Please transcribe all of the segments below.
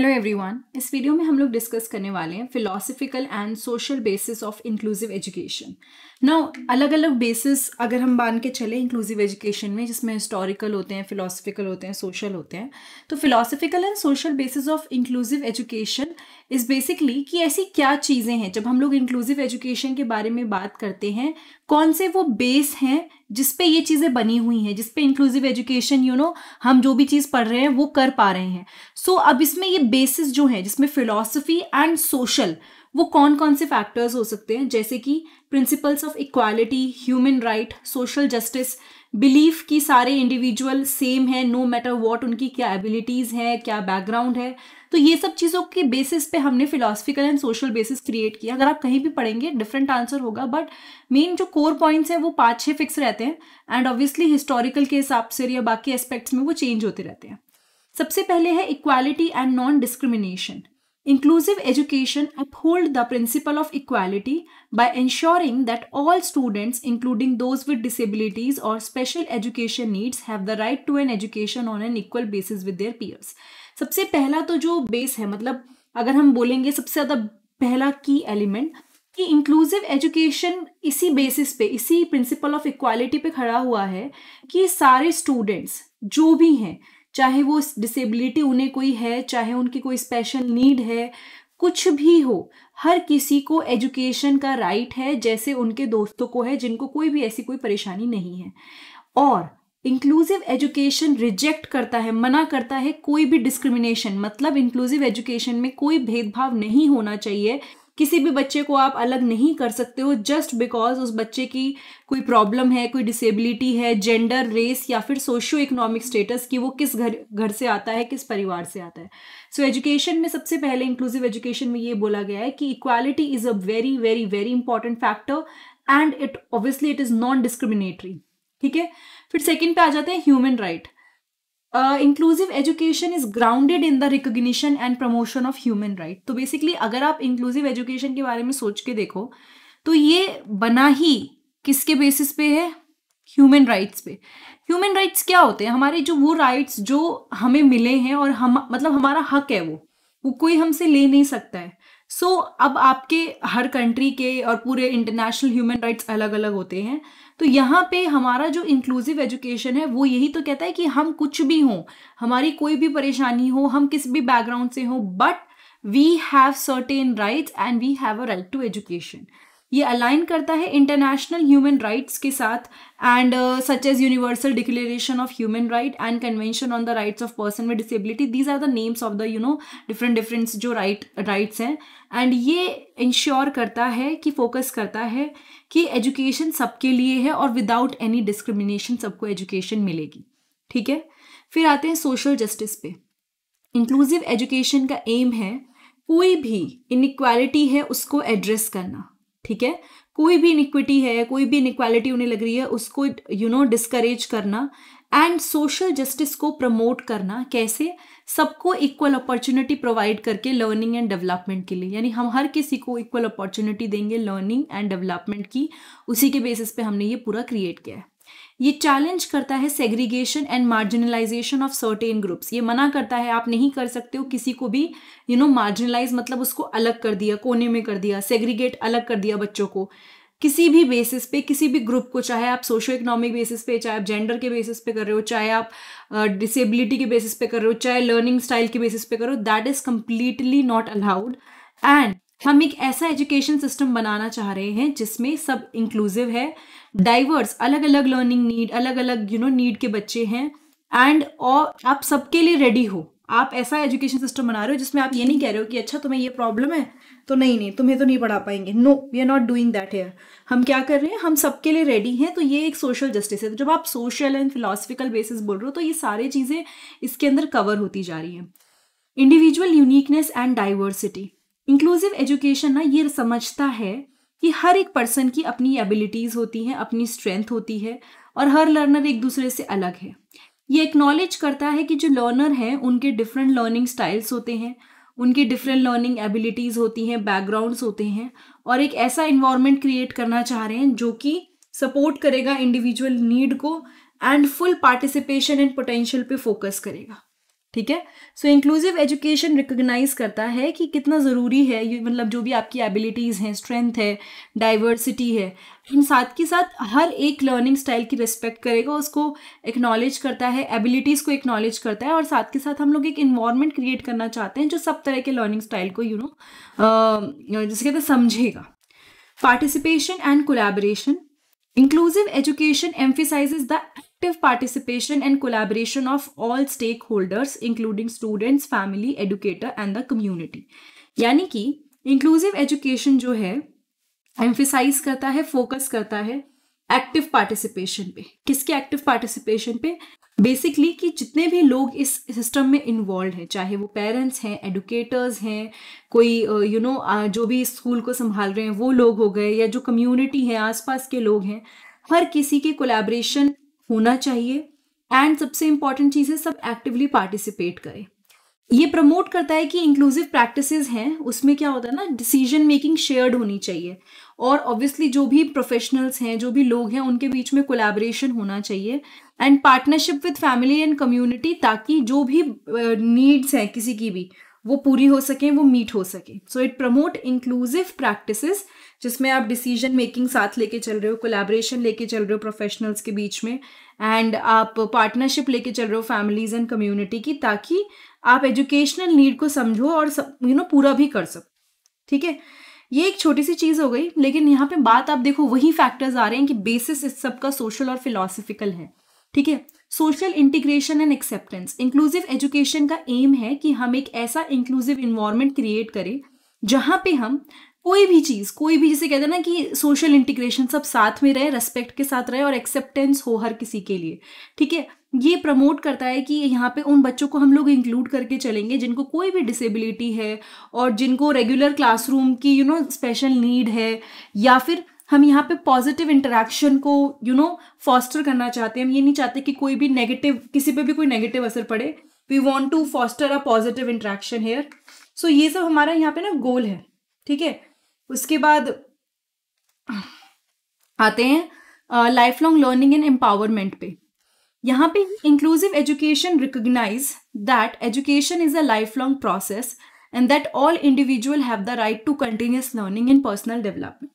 Hello everyone इस video में हम लोग डिस्कस करने वाले हैं philosophical and social basis of inclusive education now अलग अलग बेसिस अगर हम मान के चले इंक्लूसिव एजुकेशन में जिसमें हिस्टोरिकल होते हैं फिलोसफिकल होते हैं सोशल होते हैं तो philosophical and social basis of inclusive education is basically कि ऐसी क्या चीज़ें हैं जब हम लोग इंक्लूसिव एजुकेशन के बारे में बात करते हैं कौन से वो बेस हैं जिसपे ये चीज़ें बनी हुई हैं जिसपे इंक्लूसिव एजुकेशन यू नो हम जो भी चीज़ पढ़ रहे हैं वो कर पा रहे हैं सो so, अब इसमें ये बेसिस जो है जिसमें फिलोसफी एंड सोशल वो कौन कौन से फैक्टर्स हो सकते हैं जैसे कि principles of equality human right social justice belief कि सारे इंडिविजुअल सेम है नो मैटर वॉट उनकी क्या एबिलिटीज़ हैं क्या बैकग्राउंड है तो ये सब चीज़ों के बेसिस पे हमने philosophical and social basis create किया अगर आप कहीं भी पढ़ेंगे डिफरेंट आंसर होगा बट मेन जो कोर पॉइंट्स हैं वो पाँच छः फिक्स रहते हैं एंड ऑब्वियसली हिस्टोरिकल के हिसाब से या बाकी एस्पेक्ट्स में वो चेंज होते रहते हैं सबसे पहले है equality and non discrimination Inclusive education uphold the principle of equality by ensuring that all students, including those with disabilities or special education needs, have the right to an education on an equal basis with their peers. सबसे पहला तो जो base है मतलब अगर हम बोलेंगे सबसे ज़्यादा पहला की एलिमेंट कि इंक्लूसिव एजुकेशन इसी बेसिस पे इसी प्रिंसिपल ऑफ इक्वालिटी पे खड़ा हुआ है कि सारे स्टूडेंट्स जो भी हैं चाहे वो डिसेबिलिटी उन्हें कोई है चाहे उनकी कोई स्पेशल नीड है कुछ भी हो हर किसी को एजुकेशन का राइट है जैसे उनके दोस्तों को है जिनको कोई भी ऐसी कोई परेशानी नहीं है और इंक्लूसिव एजुकेशन रिजेक्ट करता है मना करता है कोई भी डिस्क्रिमिनेशन मतलब इंक्लूसिव एजुकेशन में कोई भेदभाव नहीं होना चाहिए किसी भी बच्चे को आप अलग नहीं कर सकते हो जस्ट बिकॉज उस बच्चे की कोई प्रॉब्लम है कोई डिसेबिलिटी है जेंडर रेस या फिर सोशो इकोनॉमिक स्टेटस कि वो किस घर घर से आता है किस परिवार से आता है सो so, एजुकेशन में सबसे पहले इंक्लूसिव एजुकेशन में ये बोला गया है कि equality is a very very very important factor and it obviously it is non discriminatory ठीक है फिर सेकेंड पे आ जाते हैं human right right. Inclusive education is grounded in the recognition and promotion of human right तो basically अगर आप इंक्लूसिव एजुकेशन के बारे में सोच के देखो तो ये बना ही किसके बेसिस पे है ह्यूमन राइट्स पे ह्यूमन राइट्स क्या होते हैं हमारे जो वो राइट्स जो हमें मिले हैं और हम मतलब हमारा हक है वो वो कोई हमसे ले नहीं सकता है सो so, अब आपके हर कंट्री के और पूरे इंटरनेशनल ह्यूमन राइट्स अलग अलग होते हैं तो यहाँ पे हमारा जो इंक्लूसिव एजुकेशन है वो यही तो कहता है कि हम कुछ भी हों हमारी कोई भी परेशानी हो हम किस भी बैकग्राउंड से हों but we have certain rights and we have a right to education ये अलाइन करता है इंटरनेशनल ह्यूमन राइट्स के साथ and such as universal declaration of human right and convention on the rights of person with disability these are the names of the you know different different जो right right, rights हैं and ये ensure करता है कि focus करता है कि education सबके लिए है और विदाउट एनी डिस्क्रिमिनेशन सबको एजुकेशन मिलेगी ठीक है फिर आते हैं सोशल जस्टिस पे इंक्लूसिव एजुकेशन का एम है कोई भी इनक्वालिटी है उसको एड्रेस करना ठीक है कोई भी इनिक्विटी है कोई भी इनिक्वालिटी उन्हें लग रही है उसको यू नो डिस्करेज करना एंड सोशल जस्टिस को प्रमोट करना कैसे सबको इक्वल अपॉर्चुनिटी प्रोवाइड करके लर्निंग एंड डेवलपमेंट के लिए यानी हम हर किसी को इक्वल अपॉर्चुनिटी देंगे लर्निंग एंड डेवलपमेंट की उसी के बेसिस पे हमने ये पूरा क्रिएट किया है ये चैलेंज करता है segregation and marginalisation of certain groups ये मना करता है आप नहीं कर सकते हो किसी को भी यू नो मार्जिनलाइज मतलब उसको अलग कर दिया कोने में कर दिया सेग्रीगेट अलग कर दिया बच्चों को किसी भी बेसिस पे किसी भी ग्रुप को चाहे आप सोशो इकोनॉमिक बेसिस पे चाहे आप जेंडर के बेसिस पे कर रहे हो चाहे आप डिसेबिलिटी uh, के बेसिस पे कर रहे हो चाहे लर्निंग स्टाइल के बेसिस पे करो that is completely not allowed and हम एक ऐसा एजुकेशन सिस्टम बनाना चाह रहे हैं जिसमें सब इंक्लूसिव है डाइवर्स अलग अलग लर्निंग नीड अलग अलग यू नो नीड के बच्चे हैं एंड और आप सबके लिए रेडी हो आप ऐसा एजुकेशन सिस्टम बना रहे हो जिसमें आप ये नहीं कह रहे हो कि अच्छा तुम्हें ये प्रॉब्लम है तो नहीं नहीं तुम्हें तो नहीं पढ़ा पाएंगे no we are not doing that here हम क्या कर रहे हैं हम सबके लिए रेडी हैं तो ये एक सोशल जस्टिस है तो जब आप सोशल एंड फिलोसफिकल बेसिस बोल रहे हो तो ये सारी चीज़ें इसके अंदर कवर होती जा रही हैं individual uniqueness and diversity inclusive education ना ये समझता है कि हर एक पर्सन की अपनी एबिलिटीज़ होती हैं अपनी स्ट्रेंथ होती है और हर लर्नर एक दूसरे से अलग है ये एक्नॉलेज करता है कि जो लर्नर हैं उनके डिफरेंट लर्निंग स्टाइल्स होते हैं उनकी डिफरेंट लर्निंग एबिलिटीज़ होती हैं बैकग्राउंड्स होते हैं और एक ऐसा इन्वायरमेंट क्रिएट करना चाह रहे हैं जो कि सपोर्ट करेगा इंडिविजुअल नीड को and full participation and potential पे फोकस करेगा ठीक है सो इंक्लूसिव एजुकेशन रिकोगनाइज करता है कि कितना ज़रूरी है ये मतलब जो भी आपकी एबिलिटीज़ हैं स्ट्रेंथ है डाइवर्सिटी है हम साथ के साथ हर एक लर्निंग स्टाइल की रिस्पेक्ट करेगा उसको एक्नॉलेज करता है एबिलिटीज़ को एक्नॉलेज करता है और साथ के साथ हम लोग एक इन्वायरमेंट क्रिएट करना चाहते हैं जो सब तरह के लर्निंग स्टाइल को यू नो जैसे कहते हैं समझेगा participation and collaboration inclusive education emphasise the active participation and collaboration of all stakeholders including students family educator and the community यानी कि इंक्लूसिव एजुकेशन जो है एम्फिसाइज करता है फोकस करता है एक्टिव पार्टिसिपेशन पे किसके एक्टिव पार्टिसिपेशन पे बेसिकली कि जितने भी लोग इस सिस्टम में इन्वॉल्व हैं चाहे वो पेरेंट्स हैं एडुकेटर्स हैं कोई you uh, know you know, uh, जो भी स्कूल को संभाल रहे हैं वो लोग हो गए या जो कम्युनिटी है आसपास के लोग हैं हर किसी के कोलैबोरेशन होना चाहिए एंड सबसे इंपॉर्टेंट चीज़ है सब एक्टिवली पार्टिसिपेट करें ये प्रमोट करता है कि इंक्लूसिव प्रैक्टिसेस हैं उसमें क्या होता है ना डिसीजन मेकिंग शेयर्ड होनी चाहिए और ऑब्वियसली जो भी प्रोफेशनल्स हैं जो भी लोग हैं उनके बीच में कोलैबोरेशन होना चाहिए and partnership with family and community ताकि जो भी नीड्स हैं किसी की भी वो पूरी हो सकें वो मीट हो सकें so it promote inclusive practices जिसमें आप डिसीजन मेकिंग साथ लेके चल रहे हो कोलैबोरेशन लेके चल रहे हो प्रोफेशनल्स के बीच में एंड आप पार्टनरशिप लेके चल रहे हो फैमिलीज एंड कम्युनिटी की ताकि आप एजुकेशनल नीड को समझो और यू नो पूरा भी कर सको ठीक है ये एक छोटी सी चीज़ हो गई लेकिन यहाँ पे बात आप देखो वही फैक्टर्स आ रहे हैं कि बेसिस इस सब का सोशल और फिलोसफिकल है ठीक है social integration and acceptance inclusive education का एम है कि हम एक ऐसा इंक्लूसिव इन्वायरमेंट क्रिएट करें जहाँ पे हम कोई भी चीज़ कोई भी जिसे कहते हैं ना कि सोशल इंटीग्रेशन सब साथ में रहे रेस्पेक्ट के साथ रहे और एक्सेप्टेंस हो हर किसी के लिए ठीक है ये प्रमोट करता है कि यहाँ पे उन बच्चों को हम लोग इंक्लूड करके चलेंगे जिनको कोई भी डिसेबिलिटी है और जिनको रेगुलर क्लासरूम की यू नो स्पेशल नीड है या फिर हम यहाँ पे पॉजिटिव इंटरेक्शन को यू नो फॉस्टर करना चाहते हैं हम ये नहीं चाहते कि कोई भी नेगेटिव किसी पे भी कोई नेगेटिव असर पड़े we want to foster a positive interaction here so ये सब हमारा यहाँ पे ना गोल है ठीक है उसके बाद आते हैं life long learning and empowerment पे यहाँ पे inclusive education recognise that education is a life long process and that all individual have the right to continuous learning and personal development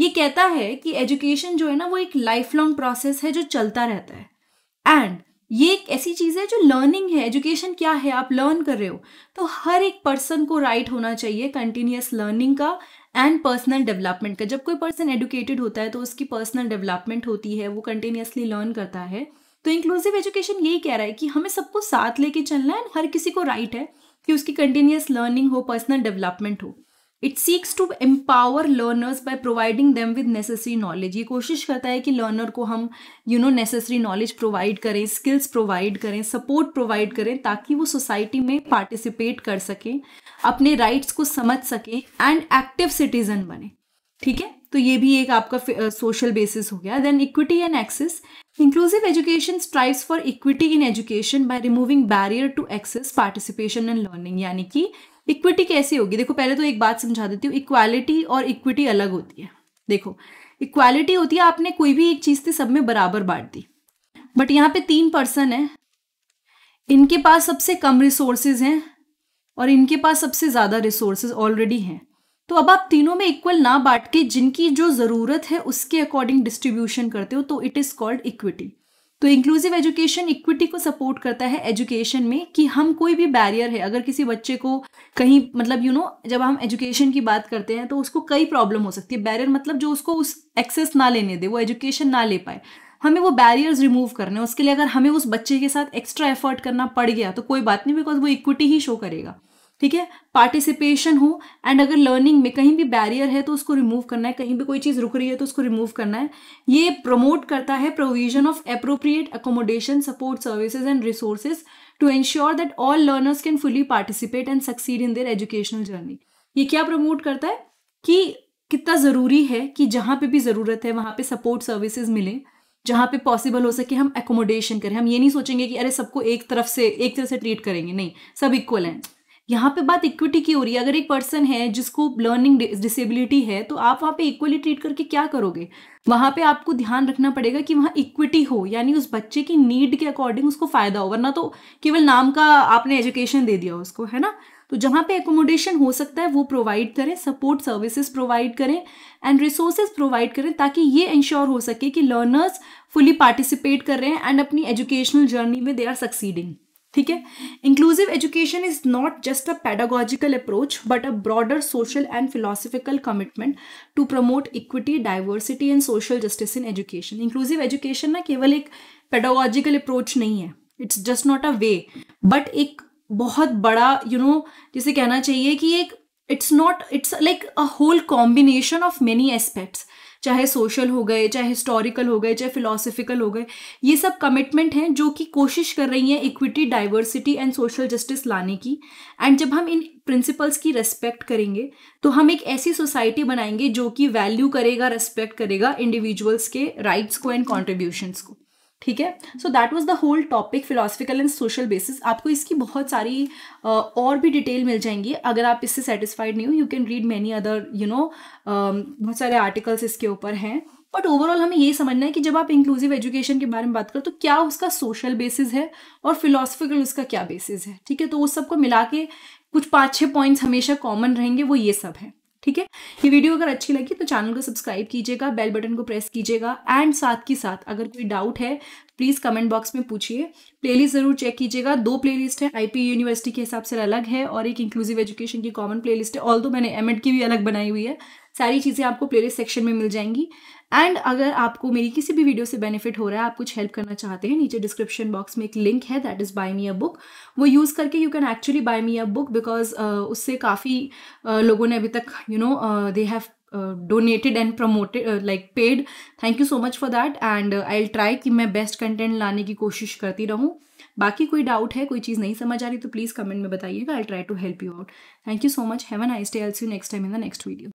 ये कहता है कि एजुकेशन जो है ना वो एक लाइफ लॉन्ग प्रोसेस है जो चलता रहता है एंड ये एक ऐसी चीज़ है जो लर्निंग है एजुकेशन क्या है आप लर्न कर रहे हो तो हर एक पर्सन को राइट right होना चाहिए कंटिन्यूस लर्निंग का एंड पर्सनल डेवलपमेंट का जब कोई पर्सन एडुकेटेड होता है तो उसकी पर्सनल डेवलपमेंट होती है वो कंटिन्यूसली लर्न करता है तो इंक्लूसिव एजुकेशन यही कह रहा है कि हमें सबको साथ लेके चलना है हर किसी को राइट right है कि उसकी कंटिन्यूस लर्निंग हो पर्सनल डेवलपमेंट हो it seeks to empower learners by providing them with necessary knowledge ये कोशिश करता है कि लर्नर को हम you know necessary knowledge provide करें स्किल्स प्रोवाइड करें सपोर्ट प्रोवाइड करें ताकि वो सोसाइटी में पार्टिसिपेट कर सकें अपने राइट्स को समझ सकें एंड एक्टिव सिटीजन बने ठीक है तो ये भी एक आपका सोशल बेसिस हो गया then equity and access inclusive education strives for equity in education by removing barrier to access participation and learning यानी कि इक्विटी कैसी होगी देखो पहले तो एक बात समझा देती हूँ इक्वालिटी और इक्विटी अलग होती है देखो इक्वालिटी होती है आपने कोई भी एक चीज़ थी सब में बराबर बांट दी बट यहाँ पे तीन पर्सन है इनके पास सबसे कम रिसोर्सेज हैं और इनके पास सबसे ज़्यादा रिसोर्सेज ऑलरेडी हैं तो अब आप तीनों में इक्वल ना बांट के जिनकी जो ज़रूरत है उसके अकॉर्डिंग डिस्ट्रीब्यूशन करते हो तो इट इज़ कॉल्ड इक्विटी तो इंक्लूसिव एजुकेशन इक्विटी को सपोर्ट करता है एजुकेशन में कि हम कोई भी बैरियर है अगर किसी बच्चे को कहीं मतलब यू you नो know, जब हम एजुकेशन की बात करते हैं तो उसको कई प्रॉब्लम हो सकती है बैरियर मतलब जो उसको उस एक्सेस ना लेने दे वो एजुकेशन ना ले पाए हमें वो बैरियर्स रिमूव करने उसके लिए अगर हमें उस बच्चे के साथ एक्स्ट्रा एफर्ट करना पड़ गया तो कोई बात नहीं बिकॉज वो इक्विटी ही शो करेगा ठीक है पार्टिसिपेशन हो एंड अगर लर्निंग में कहीं भी बैरियर है तो उसको रिमूव करना है कहीं भी कोई चीज़ रुक रही है तो उसको रिमूव करना है ये प्रमोट करता है provision of appropriate accommodation support services and resources to ensure that all learners can fully participate and succeed in their educational journey ये क्या प्रमोट करता है कि कितना ज़रूरी है कि जहाँ पे भी ज़रूरत है वहाँ पे सपोर्ट सर्विसेज मिलें जहाँ पे पॉसिबल हो सके हम एकोमोडेशन करें हम ये नहीं सोचेंगे कि अरे सबको एक तरफ से एक तरह से ट्रीट करेंगे नहीं सब इक्वल हैं यहाँ पे बात इक्विटी की हो रही है अगर एक पर्सन है जिसको लर्निंग डिसेबिलिटी है तो आप वहाँ पे इक्वली ट्रीट करके क्या करोगे वहाँ पे आपको ध्यान रखना पड़ेगा कि वहाँ इक्विटी हो यानी उस बच्चे की नीड के अकॉर्डिंग उसको फ़ायदा हो वरना तो केवल नाम का आपने एजुकेशन दे दिया उसको है ना तो जहाँ पे एकोमोडेशन हो सकता है वो प्रोवाइड करें सपोर्ट सर्विसेज प्रोवाइड करें एंड रिसोर्सेज प्रोवाइड करें ताकि ये इंश्योर हो सके कि लर्नर्स फुली पार्टिसिपेट कर रहे हैं एंड अपनी एजुकेशनल जर्नी में दे आर सक्सीडिंग ठीक है inclusive education is not just a pedagogical approach but a broader social and philosophical commitment to promote equity diversity and social justice in education inclusive education ना केवल एक pedagogical approach नहीं है it's just not a way but एक बहुत बड़ा you you no know, जिसे कहना चाहिए कि एक it's not it's like a whole combination of many aspects चाहे सोशल हो गए चाहे हिस्टोरिकल हो गए चाहे फिलोसफिकल हो गए ये सब कमिटमेंट हैं जो कि कोशिश कर रही हैं equity diversity and social justice लाने की एंड जब हम इन प्रिंसिपल्स की रेस्पेक्ट करेंगे तो हम एक ऐसी सोसाइटी बनाएंगे जो कि वैल्यू करेगा रेस्पेक्ट करेगा इंडिविजुअल्स के राइट्स को एंड कॉन्ट्रीब्यूशंस को ठीक है so that was the whole topic philosophical and social basis आपको इसकी बहुत सारी uh, और भी डिटेल मिल जाएंगी अगर आप इससे सेटिस्फाइड नहीं हो you can read many other you know बहुत सारे आर्टिकल्स इसके ऊपर हैं बट ओवरऑल हमें ये समझना है कि जब आप इंक्लूसिव एजुकेशन के बारे में बात करो तो क्या उसका सोशल बेसिस है और फिलोसफिकल उसका क्या बेसिस है ठीक है तो उस सबको मिला के कुछ पाँच छः पॉइंट्स हमेशा कॉमन रहेंगे वो ये सब हैं ठीक है ये वीडियो अगर अच्छी लगी तो चैनल को सब्सक्राइब कीजिएगा बेल बटन को प्रेस कीजिएगा एंड साथ ही साथ अगर कोई डाउट है प्लीज़ कमेंट बॉक्स में पूछिए प्लेलिस्ट ज़रूर चेक कीजिएगा दो प्लेलिस्ट है आईपी यूनिवर्सिटी के हिसाब से अलग है और एक इंक्लूसिव एजुकेशन की कॉमन प्लेलिस्ट है ऑल मैंने एमएड की भी अलग बनाई हुई है सारी चीज़ें आपको प्लेलिस्ट सेक्शन में मिल जाएंगी एंड अगर आपको मेरी किसी भी वीडियो से बेनिफिट हो रहा है आप कुछ हेल्प करना चाहते हैं नीचे डिस्क्रिप्शन बॉक्स में एक लिंक है that is buy me a book वो यूज़ करके you can actually buy me a book because उससे काफ़ी uh, लोगों ने अभी तक you know they have donated and promoted like paid thank you so much for that and I try कि मैं बेस्ट कंटेंट लाने की कोशिश करती रहूँ बाकी कोई डाउट है कोई चीज़ नहीं समझ आ रही तो प्लीज़ कमेंट में बताइएगा I try to help you out thank you so much have an I stay else you next time in the next video